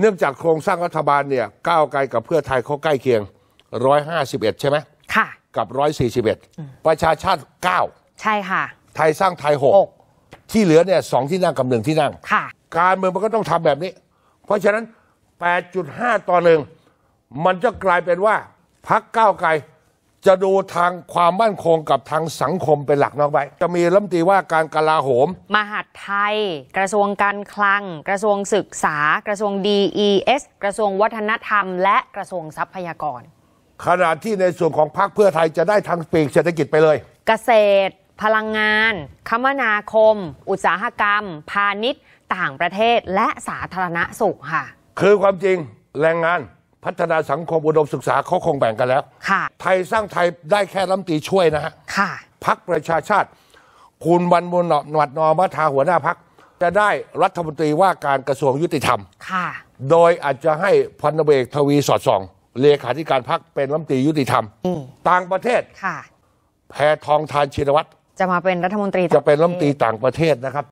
เนื่องจากโครงสร้างรัฐบาลเนี่ยก้าวไกลกับเพื่อไทยเขาใกล้เคียง 151 ใช่ไหมค่ะกับ 141 ประชาชาติ9ใช่ค่ะ ไทยสร้างไทย6ที่เหลือเนี่ยสองที่นั่งกับหนึ่งที่นั่งค่ะการเมืองมันก็ต้องทำแบบนี้ เพราะฉะนั้น 8.5 ต่อหนึ่งมันจะกลายเป็นว่าพักก้าวไกลจะดูทางความมั่นคงกับทางสังคมเป็นหลักนอกไปจะมีรัฐมนตรีว่าการกลาโหม มหาดไทย กระทรวงการคลัง กระทรวงศึกษา กระทรวง DES กระทรวงวัฒนธรรม และกระทรวงทรัพยากร ขณะที่ในส่วนของพรรคเพื่อไทยจะได้ทางปีกเศรษฐกิจไปเลย เกษตร พลังงานคมนาคม อุตสาหกรรม พาณิชย์ ต่างประเทศและสาธารณสุขค่ะ คือความจริงแรงงานพัฒนาสังคม อุดมศึกษาเขาคงแบ่งกันแล้ว ไทยสร้างไทยได้แค่ลํมตีช่วยนะฮะพักประชาชาติ คุณวันมุหนวดนอมาทาหัวหน้าพักจะได้รัฐมนตรีว่าการกระทรวงยุติธรรม โดยอาจจะให้พันเอกทวีสอดส่อง เลขาธิการพักเป็นรัมตียุติธรรมต่างประเทศ แพทองทานชินวัตรจะมาเป็นรัฐมนตรี จะเป็นรัมตีต่างประเทศนะครับ